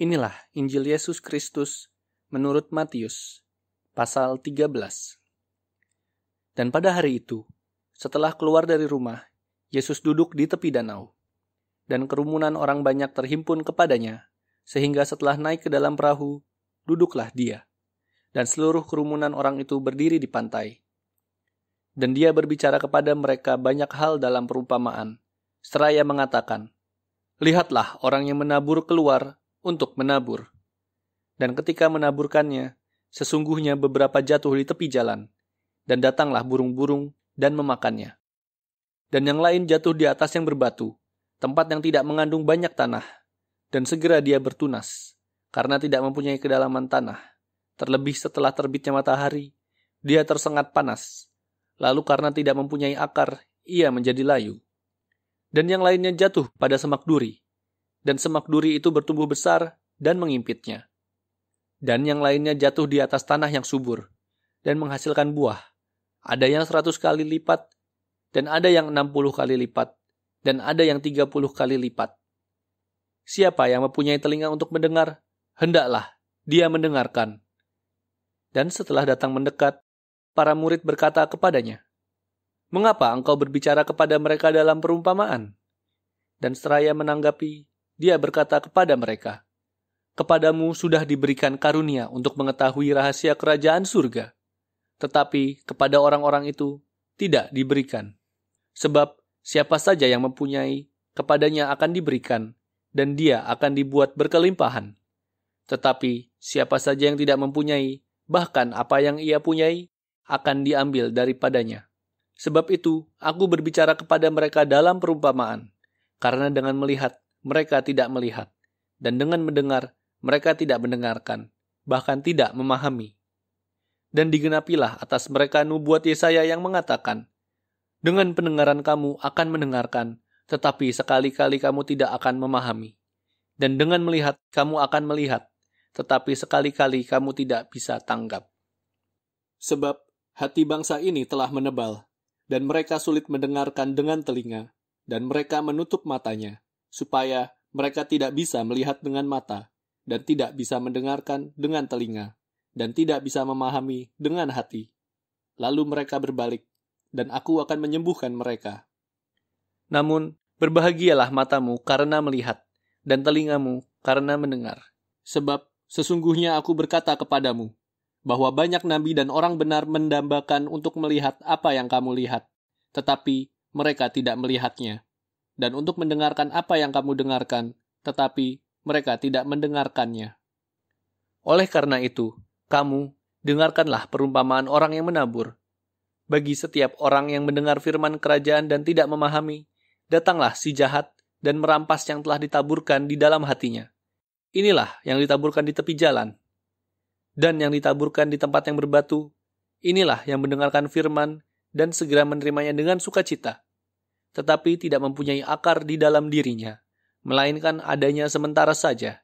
Inilah Injil Yesus Kristus menurut Matius, pasal 13. Dan pada hari itu, setelah keluar dari rumah, Yesus duduk di tepi danau. Dan kerumunan orang banyak terhimpun kepadanya, sehingga setelah naik ke dalam perahu, duduklah dia. Dan seluruh kerumunan orang itu berdiri di pantai. Dan dia berbicara kepada mereka banyak hal dalam perumpamaan, seraya mengatakan, Lihatlah orang yang menabur keluar untuk menabur. Dan ketika menaburkannya, sesungguhnya beberapa jatuh di tepi jalan, dan datanglah burung-burung dan memakannya. Dan yang lain jatuh di atas yang berbatu, tempat yang tidak mengandung banyak tanah, dan segera dia bertunas, karena tidak mempunyai kedalaman tanah. Terlebih setelah terbitnya matahari, dia tersengat panas. Lalu karena tidak mempunyai akar, ia menjadi layu. Dan yang lainnya jatuh pada semak duri, dan semak duri itu bertumbuh besar dan mengimpitnya. Dan yang lainnya jatuh di atas tanah yang subur dan menghasilkan buah. Ada yang 100 kali lipat dan ada yang 60 kali lipat dan ada yang 30 kali lipat. Siapa yang mempunyai telinga untuk mendengar, hendaklah dia mendengarkan. Dan setelah datang mendekat, para murid berkata kepadanya, Mengapa engkau berbicara kepada mereka dalam perumpamaan? Dan seraya menanggapi, dia berkata kepada mereka, Kepadamu sudah diberikan karunia untuk mengetahui rahasia kerajaan surga, tetapi kepada orang-orang itu tidak diberikan. Sebab siapa saja yang mempunyai, kepadanya akan diberikan, dan dia akan dibuat berkelimpahan. Tetapi siapa saja yang tidak mempunyai, bahkan apa yang ia punyai, akan diambil daripadanya. Sebab itu, aku berbicara kepada mereka dalam perumpamaan, karena dengan melihat mereka tidak melihat, dan dengan mendengar, mereka tidak mendengarkan, bahkan tidak memahami. Dan digenapilah atas mereka nubuat Yesaya yang mengatakan, Dengan pendengaran kamu akan mendengarkan, tetapi sekali-kali kamu tidak akan memahami. Dan dengan melihat, kamu akan melihat, tetapi sekali-kali kamu tidak bisa tanggap. Sebab hati bangsa ini telah menebal, dan mereka sulit mendengarkan dengan telinga, dan mereka menutup matanya, supaya mereka tidak bisa melihat dengan mata, dan tidak bisa mendengarkan dengan telinga, dan tidak bisa memahami dengan hati. Lalu mereka berbalik, dan aku akan menyembuhkan mereka. Namun, berbahagialah matamu karena melihat, dan telingamu karena mendengar. Sebab sesungguhnya aku berkata kepadamu, bahwa banyak nabi dan orang benar mendambakan untuk melihat apa yang kamu lihat, tetapi mereka tidak melihatnya dan untuk mendengarkan apa yang kamu dengarkan, tetapi mereka tidak mendengarkannya. Oleh karena itu, kamu dengarkanlah perumpamaan orang yang menabur. Bagi setiap orang yang mendengar firman kerajaan dan tidak memahami, datanglah si jahat dan merampas yang telah ditaburkan di dalam hatinya. Inilah yang ditaburkan di tepi jalan. Dan yang ditaburkan di tempat yang berbatu, inilah yang mendengarkan firman dan segera menerimanya dengan sukacita tetapi tidak mempunyai akar di dalam dirinya, melainkan adanya sementara saja.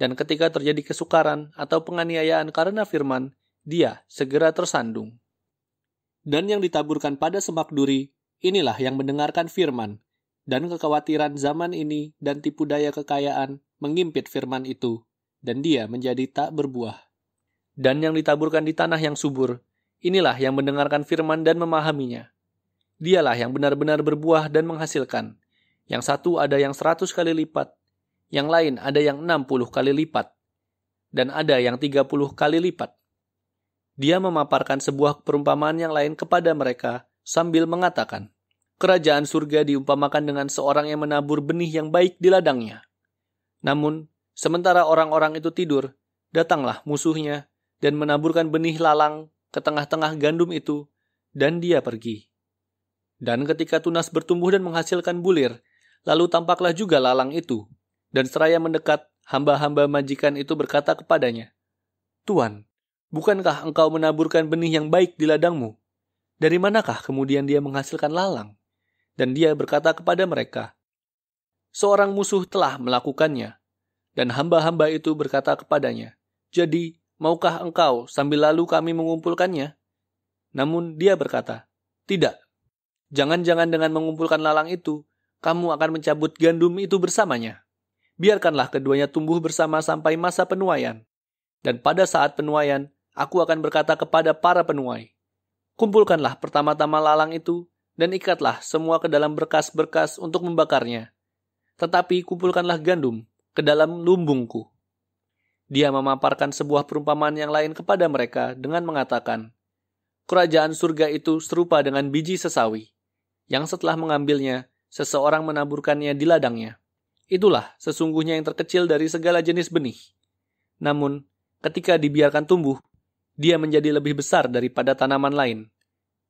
Dan ketika terjadi kesukaran atau penganiayaan karena firman, dia segera tersandung. Dan yang ditaburkan pada semak duri, inilah yang mendengarkan firman, dan kekhawatiran zaman ini dan tipu daya kekayaan mengimpit firman itu, dan dia menjadi tak berbuah. Dan yang ditaburkan di tanah yang subur, inilah yang mendengarkan firman dan memahaminya, Dialah yang benar-benar berbuah dan menghasilkan. Yang satu ada yang seratus kali lipat, yang lain ada yang enam puluh kali lipat, dan ada yang tiga puluh kali lipat. Dia memaparkan sebuah perumpamaan yang lain kepada mereka sambil mengatakan, Kerajaan surga diumpamakan dengan seorang yang menabur benih yang baik di ladangnya. Namun, sementara orang-orang itu tidur, datanglah musuhnya dan menaburkan benih lalang ke tengah-tengah gandum itu, dan dia pergi. Dan ketika tunas bertumbuh dan menghasilkan bulir, lalu tampaklah juga lalang itu. Dan seraya mendekat, hamba-hamba majikan itu berkata kepadanya, Tuan, bukankah engkau menaburkan benih yang baik di ladangmu? Dari manakah kemudian dia menghasilkan lalang? Dan dia berkata kepada mereka, Seorang musuh telah melakukannya. Dan hamba-hamba itu berkata kepadanya, Jadi, maukah engkau sambil lalu kami mengumpulkannya? Namun dia berkata, Tidak, Jangan-jangan dengan mengumpulkan lalang itu, kamu akan mencabut gandum itu bersamanya. Biarkanlah keduanya tumbuh bersama sampai masa penuaian. Dan pada saat penuaian, aku akan berkata kepada para penuai, Kumpulkanlah pertama-tama lalang itu, dan ikatlah semua ke dalam berkas-berkas untuk membakarnya. Tetapi kumpulkanlah gandum ke dalam lumbungku. Dia memaparkan sebuah perumpamaan yang lain kepada mereka dengan mengatakan, Kerajaan surga itu serupa dengan biji sesawi yang setelah mengambilnya, seseorang menaburkannya di ladangnya. Itulah sesungguhnya yang terkecil dari segala jenis benih. Namun, ketika dibiarkan tumbuh, dia menjadi lebih besar daripada tanaman lain,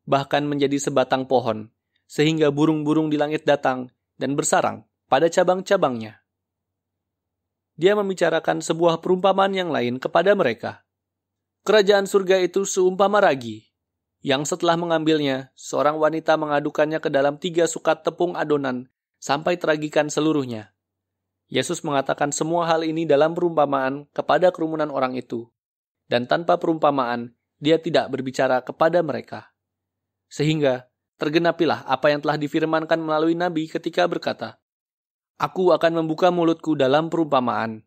bahkan menjadi sebatang pohon, sehingga burung-burung di langit datang dan bersarang pada cabang-cabangnya. Dia membicarakan sebuah perumpamaan yang lain kepada mereka. Kerajaan surga itu seumpama ragi yang setelah mengambilnya, seorang wanita mengadukannya ke dalam tiga sukat tepung adonan sampai teragikan seluruhnya. Yesus mengatakan semua hal ini dalam perumpamaan kepada kerumunan orang itu, dan tanpa perumpamaan, dia tidak berbicara kepada mereka. Sehingga, tergenapilah apa yang telah difirmankan melalui Nabi ketika berkata, Aku akan membuka mulutku dalam perumpamaan.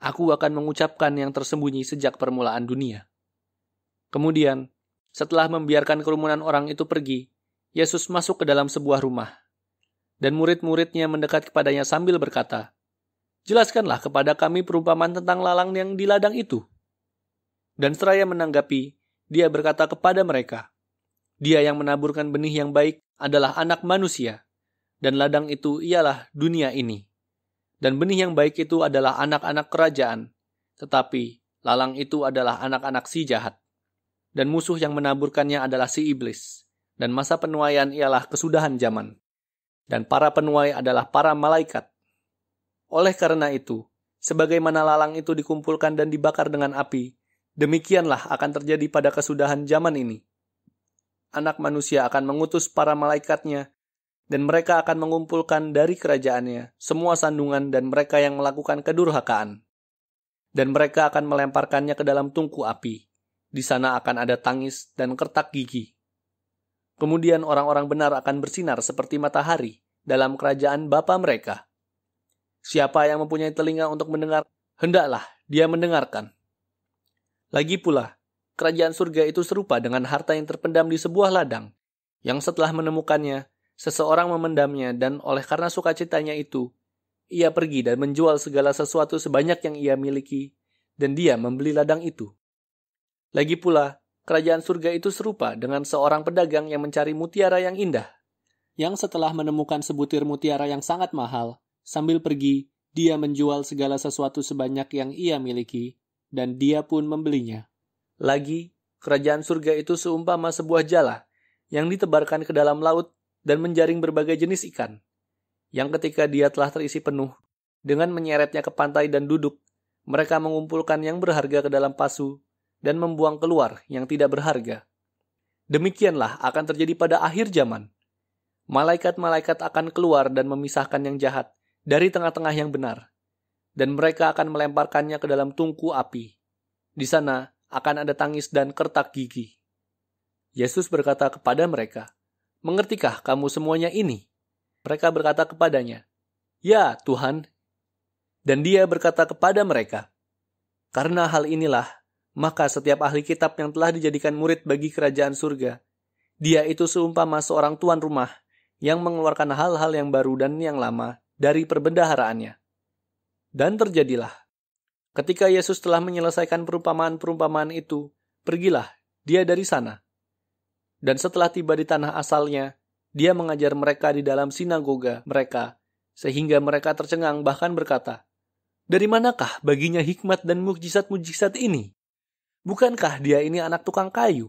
Aku akan mengucapkan yang tersembunyi sejak permulaan dunia. Kemudian, setelah membiarkan kerumunan orang itu pergi, Yesus masuk ke dalam sebuah rumah. Dan murid-muridnya mendekat kepadanya sambil berkata, Jelaskanlah kepada kami perumpamaan tentang lalang yang di ladang itu. Dan seraya menanggapi, dia berkata kepada mereka, Dia yang menaburkan benih yang baik adalah anak manusia, dan ladang itu ialah dunia ini. Dan benih yang baik itu adalah anak-anak kerajaan, tetapi lalang itu adalah anak-anak si jahat dan musuh yang menaburkannya adalah si iblis, dan masa penuaian ialah kesudahan zaman, dan para penuai adalah para malaikat. Oleh karena itu, sebagaimana lalang itu dikumpulkan dan dibakar dengan api, demikianlah akan terjadi pada kesudahan zaman ini. Anak manusia akan mengutus para malaikatnya, dan mereka akan mengumpulkan dari kerajaannya semua sandungan dan mereka yang melakukan kedurhakaan. Dan mereka akan melemparkannya ke dalam tungku api, di sana akan ada tangis dan kertak gigi. Kemudian orang-orang benar akan bersinar seperti matahari dalam kerajaan Bapa mereka. Siapa yang mempunyai telinga untuk mendengar, hendaklah dia mendengarkan. Lagi pula, kerajaan surga itu serupa dengan harta yang terpendam di sebuah ladang, yang setelah menemukannya, seseorang memendamnya dan oleh karena sukacitanya itu, ia pergi dan menjual segala sesuatu sebanyak yang ia miliki, dan dia membeli ladang itu. Lagi pula, kerajaan surga itu serupa dengan seorang pedagang yang mencari mutiara yang indah. Yang setelah menemukan sebutir mutiara yang sangat mahal, sambil pergi, dia menjual segala sesuatu sebanyak yang ia miliki, dan dia pun membelinya. Lagi, kerajaan surga itu seumpama sebuah jala yang ditebarkan ke dalam laut dan menjaring berbagai jenis ikan. Yang ketika dia telah terisi penuh, dengan menyeretnya ke pantai dan duduk, mereka mengumpulkan yang berharga ke dalam pasu dan membuang keluar yang tidak berharga. Demikianlah akan terjadi pada akhir zaman. Malaikat-malaikat akan keluar dan memisahkan yang jahat dari tengah-tengah yang benar, dan mereka akan melemparkannya ke dalam tungku api. Di sana akan ada tangis dan kertak gigi. Yesus berkata kepada mereka, "Mengertikah kamu semuanya ini?" Mereka berkata kepadanya, "Ya, Tuhan." Dan dia berkata kepada mereka, "Karena hal inilah maka setiap ahli kitab yang telah dijadikan murid bagi kerajaan surga, dia itu seumpama seorang tuan rumah yang mengeluarkan hal-hal yang baru dan yang lama dari perbendaharaannya. Dan terjadilah, ketika Yesus telah menyelesaikan perumpamaan-perumpamaan itu, pergilah dia dari sana. Dan setelah tiba di tanah asalnya, dia mengajar mereka di dalam sinagoga mereka, sehingga mereka tercengang bahkan berkata, dari manakah baginya hikmat dan mukjizat-mukjizat ini? Bukankah dia ini anak tukang kayu?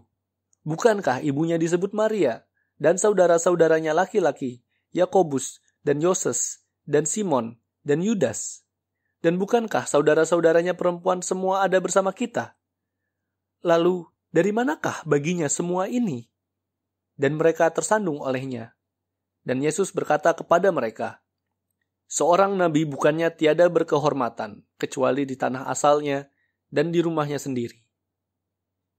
Bukankah ibunya disebut Maria dan saudara-saudaranya laki-laki, Yakobus dan Yoses dan Simon dan Yudas? Dan bukankah saudara-saudaranya perempuan semua ada bersama kita? Lalu, dari manakah baginya semua ini? Dan mereka tersandung olehnya. Dan Yesus berkata kepada mereka, Seorang nabi bukannya tiada berkehormatan, kecuali di tanah asalnya dan di rumahnya sendiri.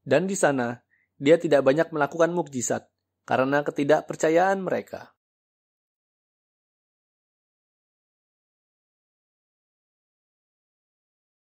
Dan di sana, dia tidak banyak melakukan mukjizat karena ketidakpercayaan mereka.